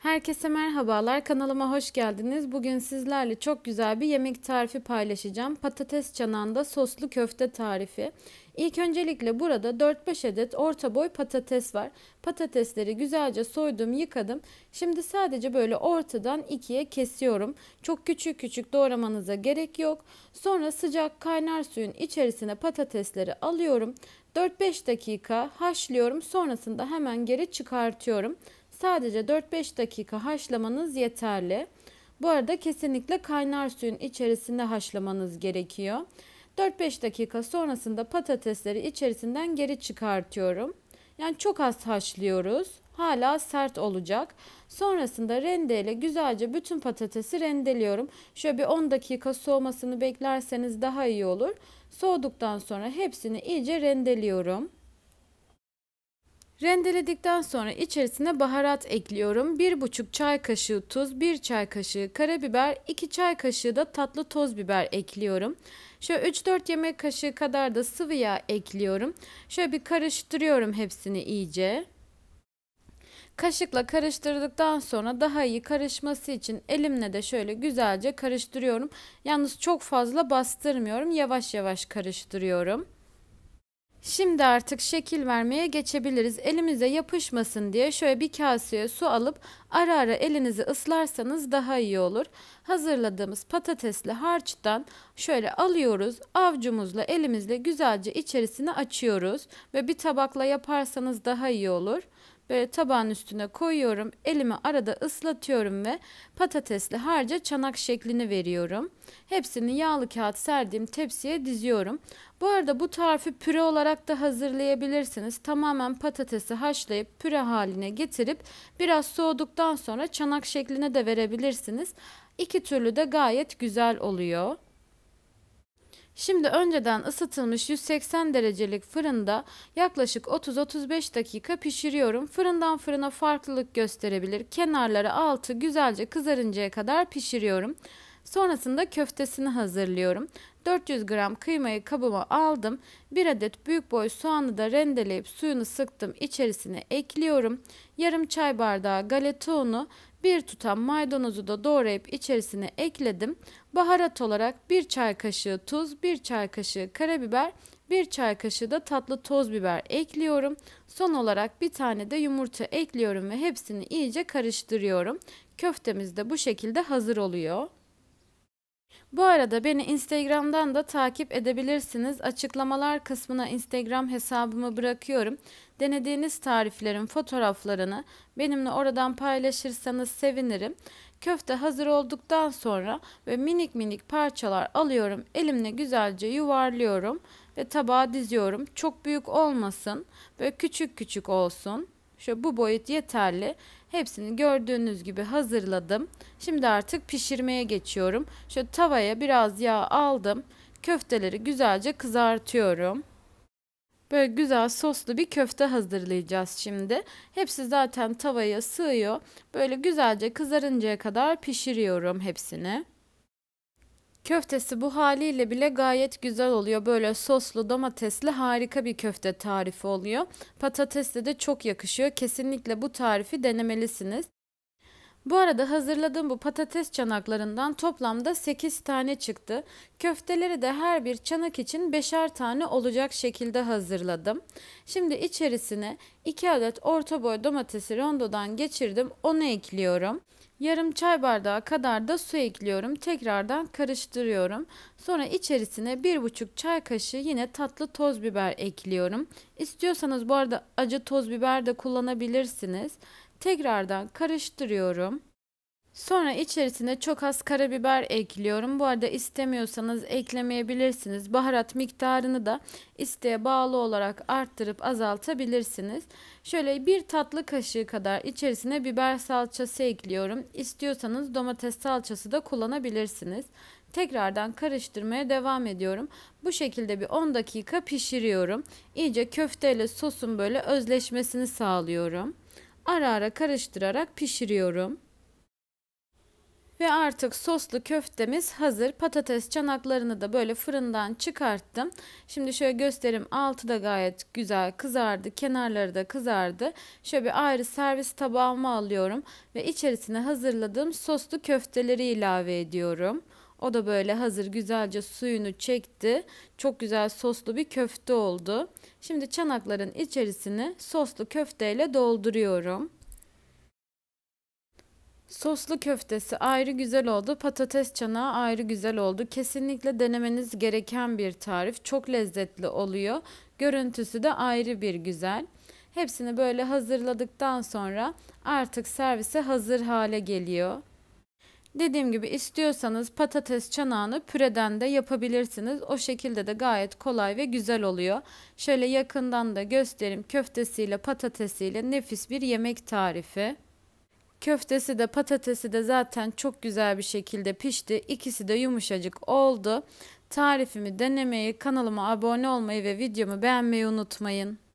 Herkese merhabalar. Kanalıma hoş geldiniz. Bugün sizlerle çok güzel bir yemek tarifi paylaşacağım. Patates çanağında soslu köfte tarifi. İlk öncelikle burada 4-5 adet orta boy patates var. Patatesleri güzelce soydum, yıkadım. Şimdi sadece böyle ortadan ikiye kesiyorum. Çok küçük küçük doğramanıza gerek yok. Sonra sıcak kaynar suyun içerisine patatesleri alıyorum. 4-5 dakika haşlıyorum. Sonrasında hemen geri çıkartıyorum. Sadece 4-5 dakika haşlamanız yeterli. Bu arada kesinlikle kaynar suyun içerisinde haşlamanız gerekiyor. 4-5 dakika sonrasında patatesleri içerisinden geri çıkartıyorum. Yani çok az haşlıyoruz. Hala sert olacak. Sonrasında rendeyle güzelce bütün patatesi rendeliyorum. Şöyle bir 10 dakika soğumasını beklerseniz daha iyi olur. Soğuduktan sonra hepsini iyice rendeliyorum. Rendeledikten sonra içerisine baharat ekliyorum. 1,5 çay kaşığı tuz, 1 çay kaşığı karabiber, 2 çay kaşığı da tatlı toz biber ekliyorum. Şöyle 3-4 yemek kaşığı kadar da sıvı yağ ekliyorum. Şöyle bir karıştırıyorum hepsini iyice. Kaşıkla karıştırdıktan sonra daha iyi karışması için elimle de şöyle güzelce karıştırıyorum. Yalnız çok fazla bastırmıyorum. Yavaş yavaş karıştırıyorum. Şimdi artık şekil vermeye geçebiliriz. Elimize yapışmasın diye şöyle bir kaseye su alıp ara ara elinizi ıslarsanız daha iyi olur. Hazırladığımız patatesli harçtan şöyle alıyoruz. Avcumuzla elimizle güzelce içerisini açıyoruz ve bir tabakla yaparsanız daha iyi olur böyle tabağın üstüne koyuyorum. Elimi arada ıslatıyorum ve patatesli harca çanak şeklini veriyorum. Hepsini yağlı kağıt serdiğim tepsiye diziyorum. Bu arada bu tarifi püre olarak da hazırlayabilirsiniz. Tamamen patatesi haşlayıp püre haline getirip biraz soğuduktan sonra çanak şekline de verebilirsiniz. İki türlü de gayet güzel oluyor. Şimdi önceden ısıtılmış 180 derecelik fırında yaklaşık 30-35 dakika pişiriyorum. Fırından fırına farklılık gösterebilir. Kenarları altı güzelce kızarıncaya kadar pişiriyorum. Sonrasında köftesini hazırlıyorum. 400 gram kıymayı kabıma aldım. 1 adet büyük boy soğanı da rendeleyip suyunu sıktım. İçerisine ekliyorum. Yarım çay bardağı galeta unu bir tutam maydanozu da doğrayıp içerisine ekledim. Baharat olarak bir çay kaşığı tuz, bir çay kaşığı karabiber, bir çay kaşığı da tatlı toz biber ekliyorum. Son olarak bir tane de yumurta ekliyorum ve hepsini iyice karıştırıyorum. Köftemiz de bu şekilde hazır oluyor. Bu arada beni Instagram'dan da takip edebilirsiniz. Açıklamalar kısmına Instagram hesabımı bırakıyorum. Denediğiniz tariflerin fotoğraflarını benimle oradan paylaşırsanız sevinirim. Köfte hazır olduktan sonra ve minik minik parçalar alıyorum. Elimle güzelce yuvarlıyorum ve tabağa diziyorum. Çok büyük olmasın. Böyle küçük küçük olsun. Şu bu boyut yeterli. Hepsini gördüğünüz gibi hazırladım. Şimdi artık pişirmeye geçiyorum. Şu tavaya biraz yağ aldım. Köfteleri güzelce kızartıyorum. Böyle güzel soslu bir köfte hazırlayacağız şimdi. Hepsi zaten tavaya sığıyor. Böyle güzelce kızarıncaya kadar pişiriyorum hepsini. Köftesi bu haliyle bile gayet güzel oluyor. Böyle soslu domatesli harika bir köfte tarifi oluyor. Patatesle de çok yakışıyor. Kesinlikle bu tarifi denemelisiniz. Bu arada hazırladığım bu patates çanaklarından toplamda 8 tane çıktı. Köfteleri de her bir çanak için 5'er tane olacak şekilde hazırladım. Şimdi içerisine 2 adet orta boy domatesi rondodan geçirdim. Onu ekliyorum. Yarım çay bardağı kadar da su ekliyorum. Tekrardan karıştırıyorum. Sonra içerisine 1,5 çay kaşığı yine tatlı toz biber ekliyorum. İstiyorsanız bu arada acı toz biber de kullanabilirsiniz. Tekrardan karıştırıyorum. Sonra içerisine çok az karabiber ekliyorum. Bu arada istemiyorsanız eklemeyebilirsiniz. Baharat miktarını da isteğe bağlı olarak arttırıp azaltabilirsiniz. Şöyle bir tatlı kaşığı kadar içerisine biber salçası ekliyorum. İstiyorsanız domates salçası da kullanabilirsiniz. Tekrardan karıştırmaya devam ediyorum. Bu şekilde bir 10 dakika pişiriyorum. İyice köfteyle sosun böyle özleşmesini sağlıyorum ara ara karıştırarak pişiriyorum. Ve artık soslu köftemiz hazır. Patates çanaklarını da böyle fırından çıkarttım. Şimdi şöyle göstereyim. Altı da gayet güzel kızardı. Kenarları da kızardı. Şöyle bir ayrı servis tabağıma alıyorum. Ve içerisine hazırladığım soslu köfteleri ilave ediyorum. O da böyle hazır güzelce suyunu çekti. Çok güzel soslu bir köfte oldu. Şimdi çanakların içerisini soslu köfteyle dolduruyorum. Soslu köftesi ayrı güzel oldu. Patates çanağı ayrı güzel oldu. Kesinlikle denemeniz gereken bir tarif. Çok lezzetli oluyor. Görüntüsü de ayrı bir güzel. Hepsini böyle hazırladıktan sonra artık servise hazır hale geliyor. Dediğim gibi istiyorsanız patates çanağını püreden de yapabilirsiniz. O şekilde de gayet kolay ve güzel oluyor. Şöyle yakından da göstereyim. Köftesiyle patatesiyle nefis bir yemek tarifi. Köftesi de patatesi de zaten çok güzel bir şekilde pişti. İkisi de yumuşacık oldu. Tarifimi denemeyi, kanalıma abone olmayı ve videomu beğenmeyi unutmayın.